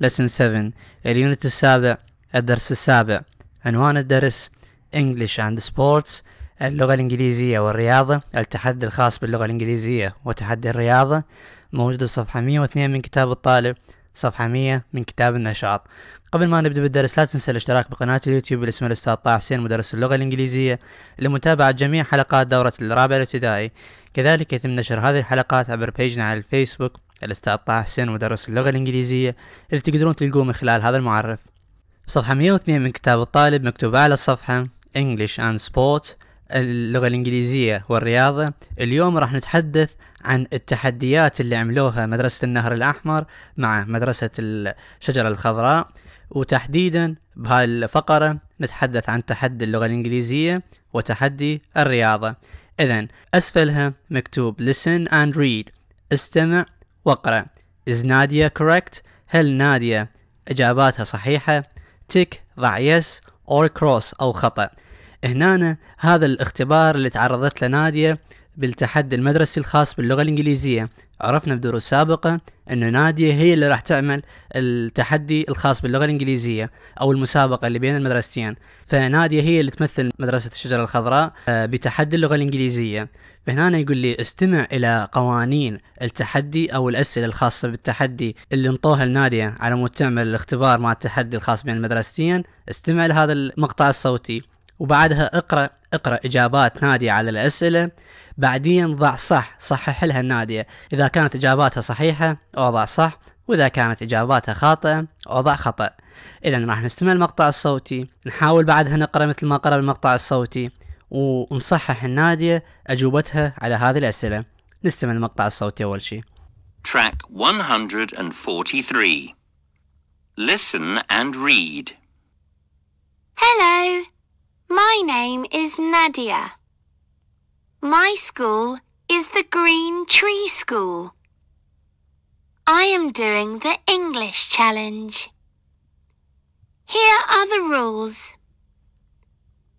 lesson 7 اليونت السابع الدرس السابع عنوان الدرس English and Sports اللغة الإنجليزية والرياضة التحدي الخاص باللغة الإنجليزية وتحدي الرياضة موجود بصفحة 102 من كتاب الطالب صفحة 100 من كتاب النشاط قبل ما نبدأ بالدرس لا تنسى الاشتراك بقناة اليوتيوب باسم الأستاذ طه حسين مدرس اللغة الإنجليزية لمتابعة جميع حلقات دورة الرابع الابتدائي كذلك يتم نشر هذه الحلقات عبر بيجنا على الفيسبوك الأستاذ طه حسين مدرس اللغة الإنجليزية اللي تقدرون تلقوه من خلال هذا المعرف صفحة 102 من كتاب الطالب مكتوب على الصفحة English and Sports اللغة الإنجليزية والرياضة اليوم راح نتحدث عن التحديات اللي عملوها مدرسة النهر الأحمر مع مدرسة الشجرة الخضراء وتحديدا بهالفقرة نتحدث عن تحدي اللغة الإنجليزية وتحدي الرياضة إذا أسفلها مكتوب listen and read استمع وقرا Is Nadia correct؟ هل نادية إجاباتها صحيحة؟ تك ضع يس or cross أو خطأ هنا هذا الاختبار اللي تعرضت له نادية بالتحدي المدرسي الخاص باللغة الإنجليزية عرفنا بدروس سابقة أن نادية هي اللي راح تعمل التحدي الخاص باللغة الإنجليزية أو المسابقة اللي بين المدرستين فنادية هي اللي تمثل مدرسة الشجرة الخضراء آه، بتحدي اللغة الإنجليزية فهنا يقول لي استمع إلى قوانين التحدي أو الأسئلة الخاصة بالتحدي اللي انطوها النادية على مود تعمل الاختبار مع التحدي الخاص بين المدرستين استمع لهذا المقطع الصوتي وبعدها اقرأ اقرأ إجابات نادية على الأسئلة بعدين ضع صح صحح لها النادية إذا كانت إجاباتها صحيحة أوضع صح وإذا كانت إجاباتها خاطئة أوضع خطأ إذا راح نستمع المقطع الصوتي نحاول بعدها نقرأ مثل ما قرأ المقطع الصوتي ونصحح النادية أجوبتها على هذه الأسئلة نستمع المقطع الصوتي أول شيء Track 143 Listen and read Hello My name is Nadia. My school is the Green Tree School. I am doing the English challenge. Here are the rules.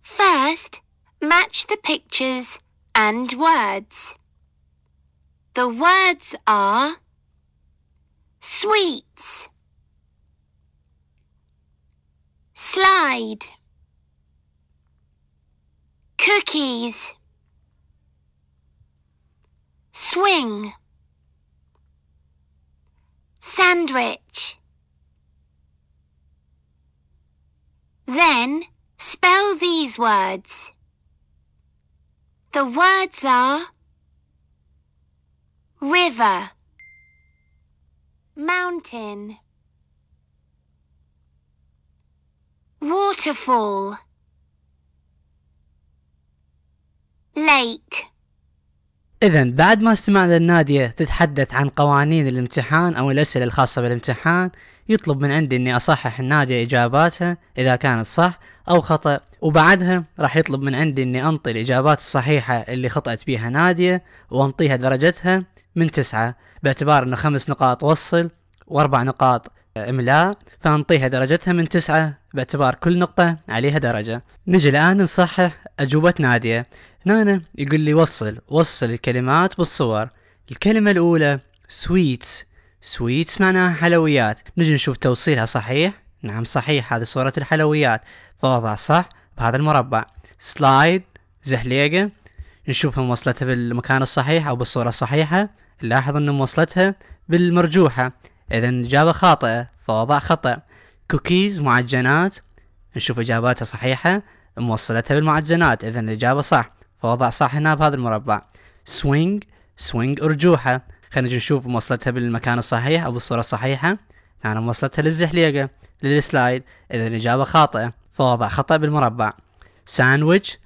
First, match the pictures and words. The words are sweets, slide, keys. Swing. Sandwich. Then spell these words. The words are river, mountain, waterfall. break. إذا بعد ما استمعنا لنادية تتحدث عن قوانين الامتحان أو الأسئلة الخاصة بالامتحان يطلب من عندي إني أصحح النادية إجاباتها إذا كانت صح أو خطأ وبعدها راح يطلب من عندي إني أنطي الإجابات الصحيحة اللي خطأت بيها نادية وأنطيها درجتها من تسعة باعتبار إنه خمس نقاط وصل وأربع نقاط املاء فنعطيها درجتها من تسعة باعتبار كل نقطة عليها درجة نجي الآن نصحح أجوبة نادية نانا يقول لي وصل وصل الكلمات بالصور الكلمة الأولى سويتس سويتس معناها حلويات نجي نشوف توصيلها صحيح نعم صحيح هذه صورة الحلويات فوضع صح بهذا المربع سلايد زحليقة نشوفها موصلتها بالمكان الصحيح أو بالصورة الصحيحة نلاحظ أن موصلتها بالمرجوحة إذا الاجابة خاطئة فوضع خطأ كوكيز معجنات نشوف إجاباتها صحيحة موصلتها بالمعجنات إذا الإجابة صح فوضع صح هنا بهذا المربع سوينج سوينج أرجوحة خلينا نشوف موصلتها بالمكان الصحيح أو بالصورة الصحيحة أنا موصلتها للزحليقة للسلايد إذا الإجابة خاطئة فوضع خطأ بالمربع ساندويتش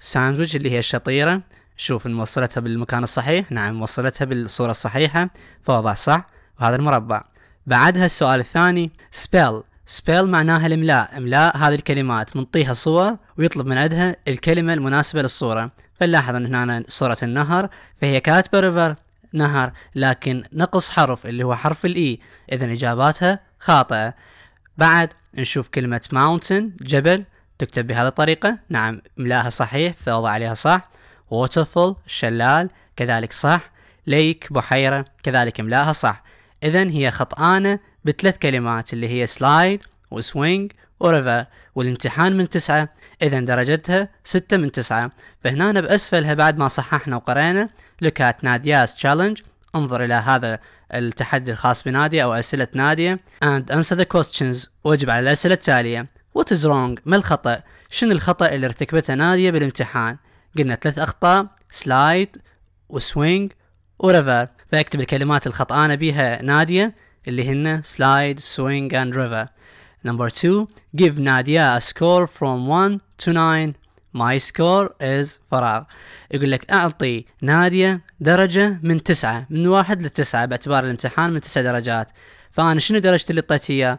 ساندويتش اللي هي الشطيرة شوف موصلتها بالمكان الصحيح نعم موصلتها بالصورة الصحيحة فوضع صح وهذا المربع بعدها السؤال الثاني spell spell معناها الاملاء املاء هذه الكلمات منطيها صور ويطلب من عندها الكلمه المناسبه للصوره فنلاحظ ان هنا صوره النهر فهي كاتبه ريفر نهر لكن نقص حرف اللي هو حرف الاي e. اذا اجاباتها خاطئه بعد نشوف كلمة mountain جبل تكتب بهذه الطريقة نعم املاها صحيح فوضع عليها صح waterfall شلال كذلك صح lake بحيرة كذلك املاها صح اذا هي خطآنة بثلاث كلمات اللي هي سلايد وسوينج وريفر والامتحان من تسعة إذا درجتها ستة من تسعة فهنا بأسفلها بعد ما صححنا وقرأنا لكات نادياس تشالنج انظر إلى هذا التحدي الخاص بنادية أو أسئلة نادية and answer the questions واجب على الأسئلة التالية what is wrong ما الخطأ شنو الخطأ اللي ارتكبته نادية بالامتحان قلنا ثلاث أخطاء سلايد وسوينج وريفر فاكتب الكلمات الخطأانة بيها نادية اللي هن slide, swing and river Number two, give نادية a score from 1 to 9 My score is فراغ يقول لك أعطي نادية درجة من تسعة من واحد لتسعة باعتبار الامتحان من تسعة درجات فأنا شنو درجتي اللي اعطيتها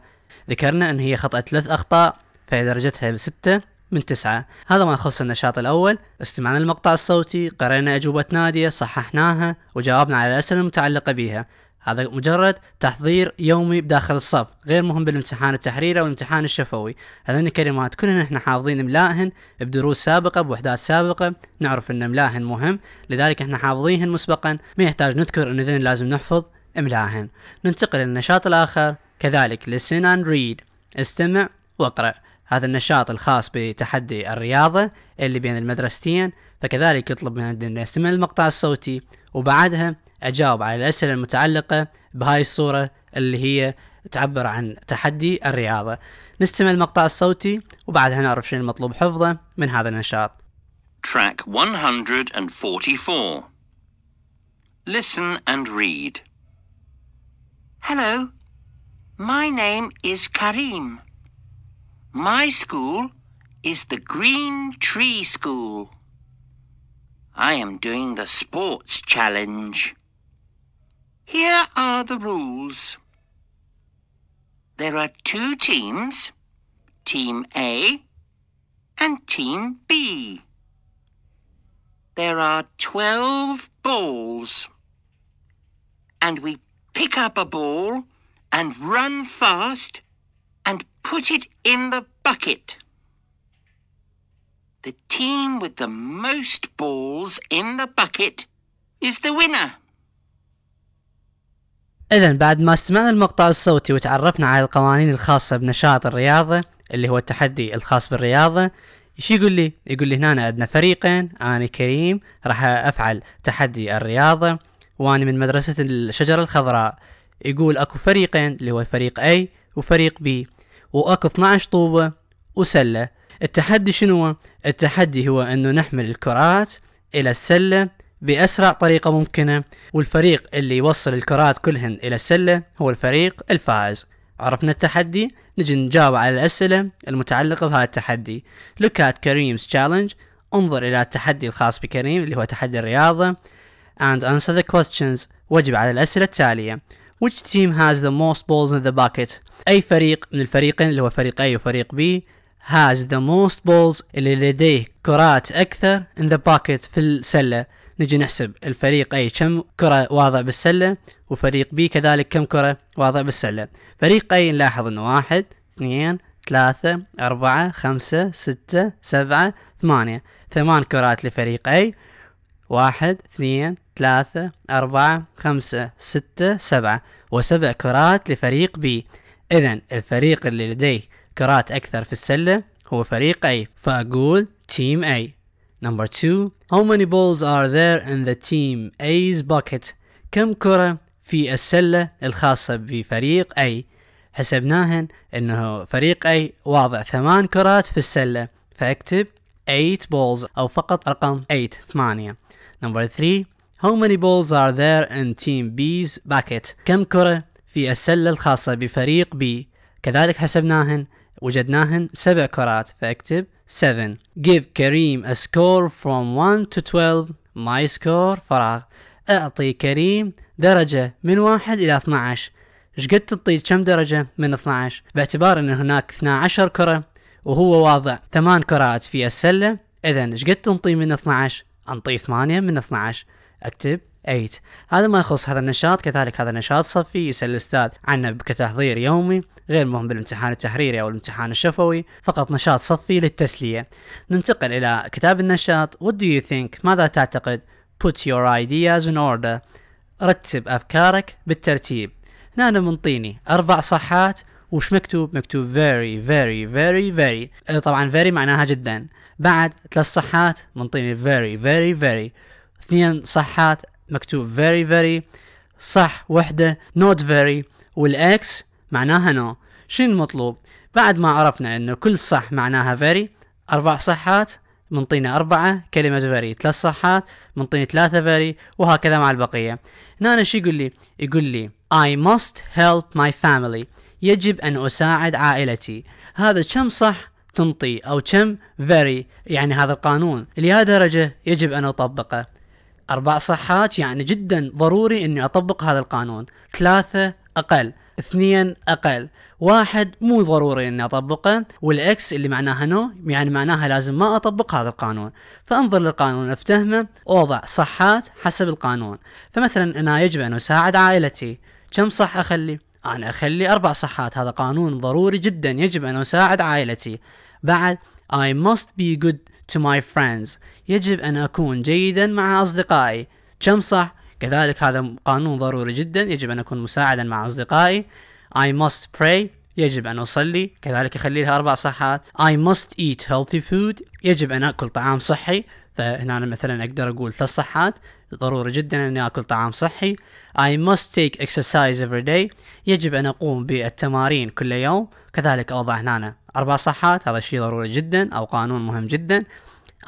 ذكرنا أن هي خطأ ثلاث أخطاء فهي درجتها بستة من تسعة هذا ما يخص النشاط الأول استمعنا المقطع الصوتي قرأنا أجوبة نادية صححناها وجاوبنا على الأسئلة المتعلقة بها هذا مجرد تحضير يومي بداخل الصف غير مهم بالامتحان التحريري او الامتحان الشفوي هذين الكلمات كلنا احنا حافظين املائهن بدروس سابقة بوحدات سابقة نعرف ان املاهن مهم لذلك احنا حافظينهن مسبقا ما يحتاج نذكر ان اذن لازم نحفظ املاهن ننتقل للنشاط الاخر كذلك listen and read استمع واقرأ هذا النشاط الخاص بتحدي الرياضة اللي بين المدرستين فكذلك يطلب من عندنا يستمع المقطع الصوتي وبعدها أجاوب على الأسئلة المتعلقة بهاي الصورة اللي هي تعبر عن تحدي الرياضة نستمع المقطع الصوتي وبعدها نعرف شنو المطلوب حفظه من هذا النشاط Track 144 Listen and read Hello, my name is Karim. My school is the Green Tree School. I am doing the sports challenge. Here are the rules. There are two teams, Team A and Team B. There are 12 balls. And we pick up a ball and run fast and put it in the bucket. The team with the most balls in the bucket is the winner. إذا بعد ما سمعنا المقطع الصوتي وتعرفنا على القوانين الخاصة بنشاط الرياضة اللي هو التحدي الخاص بالرياضة ايش يقول لي؟ يقول لي هنا عندنا فريقين أنا كريم راح أفعل تحدي الرياضة وأنا من مدرسة الشجرة الخضراء يقول أكو فريقين اللي هو فريق A وفريق B واك 12 طوبة وسلة التحدي شنو التحدي هو انه نحمل الكرات الى السلة باسرع طريقة ممكنة والفريق اللي يوصل الكرات كلهن الى السلة هو الفريق الفائز عرفنا التحدي نجي نجاوب على الأسئلة المتعلقة بهذا التحدي Look at Kareem's challenge انظر إلى التحدي الخاص بكريم اللي هو تحدي الرياضة and answer the questions وجب على الأسئلة التالية which team has the most balls in the bucket أي فريق من الفريقين اللي هو فريق A وفريق B has the most balls اللي لديه كرات أكثر in the bucket في السلة نجي نحسب الفريق A كم كرة واضع بالسلة وفريق B كذلك كم كرة واضع بالسلة فريق A نلاحظ أنه واحد اثنين ثلاثة أربعة خمسة ستة سبعة ثمانية ثمان كرات لفريق A واحد اثنين ثلاثة أربعة خمسة ستة سبعة وسبع كرات لفريق بي إذا الفريق اللي لديه كرات أكثر في السلة هو فريق A فأقول تيم A Number two, How many balls are there in the team A's bucket كم كرة في السلة الخاصة بفريق A حسبناهن أنه فريق A واضع ثمان كرات في السلة فأكتب 8 balls أو فقط رقم 8 ثمانية نمبر 3 How many balls are there in team B's bucket كم كرة في السلة الخاصة بفريق B كذلك حسبناهن وجدناهن سبع كرات فاكتب 7 Give كريم a score from 1 to 12 My score فراغ اعطي كريم درجة من واحد الى 12 قد تعطي كم درجة من 12 باعتبار ان هناك 12 كرة وهو واضع 8 كرات في السلة اذا قد تنطي من 12 أنطي ثمانية من 12 أكتب 8 هذا ما يخص هذا النشاط كذلك هذا نشاط صفي يسأل الأستاذ عنه كتحضير يومي غير مهم بالامتحان التحريري أو الامتحان الشفوي فقط نشاط صفي للتسلية ننتقل إلى كتاب النشاط What do you think ماذا تعتقد Put your ideas in order رتب أفكارك بالترتيب هنا أنا منطيني أربع صحات وش مكتوب مكتوب very very very very إيه، طبعا very معناها جدا بعد ثلاث صحات منطيني very very very اثنين صحات مكتوب very very صح وحدة not very والاكس معناها no شنو المطلوب بعد ما عرفنا انه كل صح معناها very اربع صحات منطينا أربعة كلمة فيري ثلاث صحات منطيني ثلاثة فيري وهكذا مع البقية هنا شو يقول لي يقول لي I must help my family يجب أن أساعد عائلتي هذا كم صح تنطي أو كم very يعني هذا القانون لهذه درجة يجب أن أطبقه أربع صحات يعني جدا ضروري أني أطبق هذا القانون ثلاثة أقل اثنين أقل واحد مو ضروري أني أطبقه والإكس اللي معناها نو يعني معناها لازم ما أطبق هذا القانون فأنظر للقانون أفتهمه أوضع صحات حسب القانون فمثلا أنا يجب أن أساعد عائلتي كم صح أخلي أنا أخلي أربع صحات هذا قانون ضروري جدا يجب أن أساعد عائلتي بعد I must be good to my friends يجب أن أكون جيدا مع أصدقائي كم صح؟ كذلك هذا قانون ضروري جدا يجب أن أكون مساعدا مع أصدقائي I must pray يجب أن أصلي كذلك أخلي لها أربع صحات I must eat healthy food يجب أن أكل طعام صحي فهنا أنا مثلا اقدر اقول ثلاث صحات ضروري جدا اني اكل طعام صحي I must take exercise every day يجب ان اقوم بالتمارين كل يوم كذلك اوضع هنا اربع صحات هذا شيء ضروري جدا او قانون مهم جدا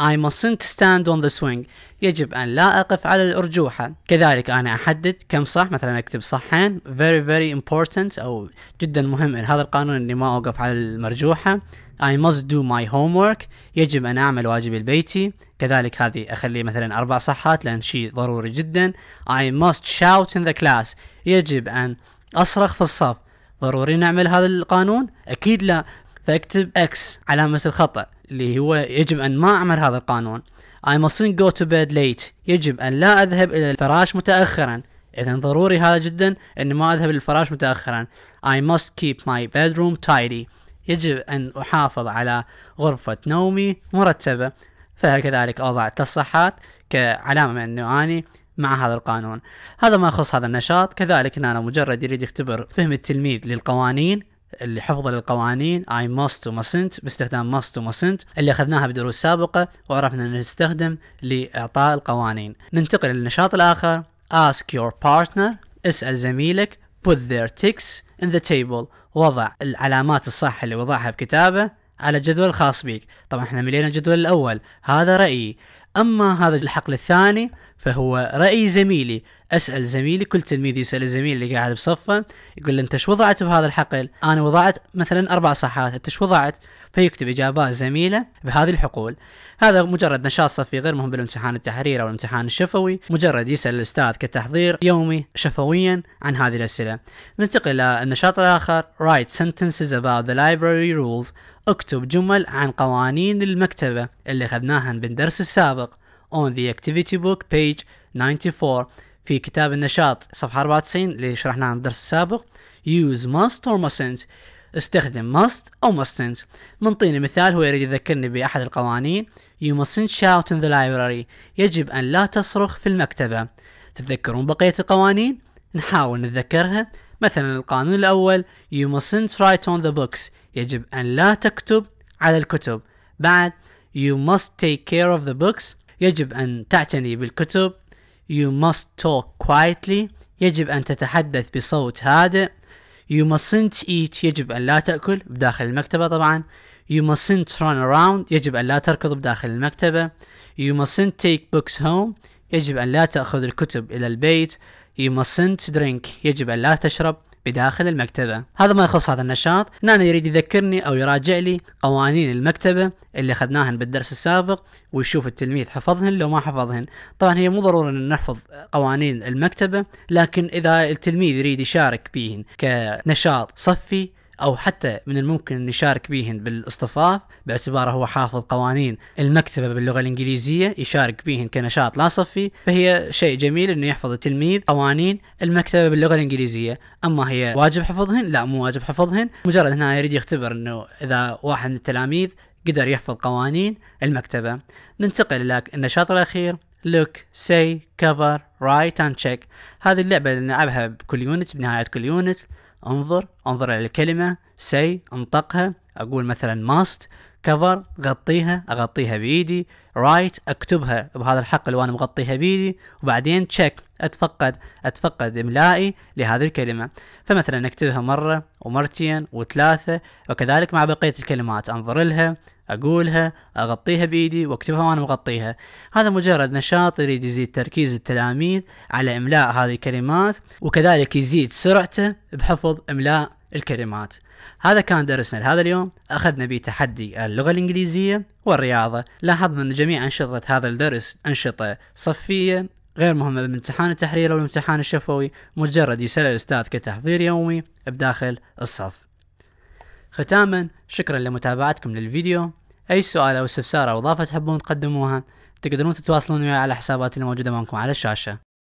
I mustn't stand on the swing يجب أن لا أقف على الأرجوحة كذلك أنا أحدد كم صح مثلا أكتب صحين very very important أو جدا مهم إن هذا القانون أني ما أوقف على المرجوحة I must do my homework يجب أن أعمل واجبي البيتي كذلك هذه أخلي مثلا أربع صحات لأن شيء ضروري جدا I must shout in the class يجب أن أصرخ في الصف ضروري نعمل هذا القانون أكيد لا فاكتب X علامة الخطأ اللي هو يجب أن ما أعمل هذا القانون I mustn't go to bed late يجب أن لا أذهب إلى الفراش متأخرا إذا ضروري هذا جدا أن ما أذهب للفراش متأخرا I must keep my bedroom tidy يجب أن أحافظ على غرفة نومي مرتبة فكذلك اوضع التصحات كعلامة من اني اعاني مع هذا القانون هذا ما يخص هذا النشاط كذلك إن أنا مجرد يريد يختبر فهم التلميذ للقوانين اللي حفظه للقوانين I must to mustn't باستخدام must to mustn't اللي اخذناها بدروس سابقة وعرفنا نستخدم لاعطاء القوانين ننتقل للنشاط الاخر ask your partner اسأل زميلك put their ticks in the table وضع العلامات الصح اللي وضعها بكتابه على الجدول الخاص بك طبعا احنا ملينا الجدول الاول هذا رأيي أما هذا الحقل الثاني فهو رأي زميلي أسأل زميلي كل تلميذ يسأل الزميل اللي قاعد بصفه يقول له أنت شو وضعت بهذا الحقل أنا وضعت مثلا أربع صحات أنت شو وضعت فيكتب إجابات زميله بهذه الحقول هذا مجرد نشاط صفي غير مهم بالامتحان التحرير أو الامتحان الشفوي مجرد يسأل الأستاذ كتحضير يومي شفويا عن هذه الأسئلة ننتقل إلى النشاط الآخر write sentences about the library rules اكتب جمل عن قوانين المكتبة اللي أخذناها بالدرس السابق on the activity book page 94 في كتاب النشاط صفحة 94 اللي شرحناها بالدرس السابق use must or mustn't استخدم must أو mustn't منطيني مثال هو يريد يذكرني بأحد القوانين you mustn't shout in the library يجب أن لا تصرخ في المكتبة تتذكرون بقية القوانين؟ نحاول نتذكرها مثلا القانون الأول you mustn't write on the books يجب أن لا تكتب على الكتب بعد you must take care of the books يجب أن تعتني بالكتب You must talk quietly يجب أن تتحدث بصوت هادئ You mustn't eat يجب أن لا تأكل بداخل المكتبة طبعا You mustn't run around يجب أن لا تركض بداخل المكتبة You mustn't take books home يجب أن لا تأخذ الكتب إلى البيت You mustn't drink يجب أن لا تشرب بداخل المكتبة هذا ما يخص هذا النشاط نانا يريد يذكرني أو يراجع لي قوانين المكتبة اللي أخذناهن بالدرس السابق ويشوف التلميذ حفظهن لو ما حفظهن طبعا هي مو ضروري أن نحفظ قوانين المكتبة لكن إذا التلميذ يريد يشارك بهن كنشاط صفي أو حتى من الممكن أن يشارك بيهن بالاصطفاف باعتباره هو حافظ قوانين المكتبة باللغة الإنجليزية يشارك بيهن كنشاط لا صفي فهي شيء جميل أنه يحفظ التلميذ قوانين المكتبة باللغة الإنجليزية أما هي واجب حفظهن لا مو واجب حفظهن مجرد هنا يريد يختبر أنه إذا واحد من التلاميذ قدر يحفظ قوانين المكتبة ننتقل إلى النشاط الأخير look, say, cover, write and check هذه اللعبة اللي نلعبها بكل يونت بنهاية كل يونت انظر انظر الى الكلمه سي انطقها اقول مثلا must كفر غطيها اغطيها بايدي رايت اكتبها بهذا الحقل وانا مغطيها بايدي وبعدين تشيك اتفقد اتفقد املائي لهذه الكلمه فمثلا اكتبها مره ومرتين وثلاثه وكذلك مع بقيه الكلمات انظر لها أقولها أغطيها بإيدي وأكتبها وأنا مغطيها هذا مجرد نشاط يريد يزيد تركيز التلاميذ على إملاء هذه الكلمات وكذلك يزيد سرعته بحفظ إملاء الكلمات هذا كان درسنا لهذا اليوم أخذنا به تحدي اللغة الإنجليزية والرياضة لاحظنا أن جميع أنشطة هذا الدرس أنشطة صفية غير مهمة بالامتحان التحريري أو الامتحان الشفوي مجرد يسأل الأستاذ كتحضير يومي بداخل الصف ختاما شكرا لمتابعتكم للفيديو اي سؤال او استفسار او اضافه تحبون تقدموها تقدرون تتواصلون وياي على حساباتي الموجوده معكم على الشاشه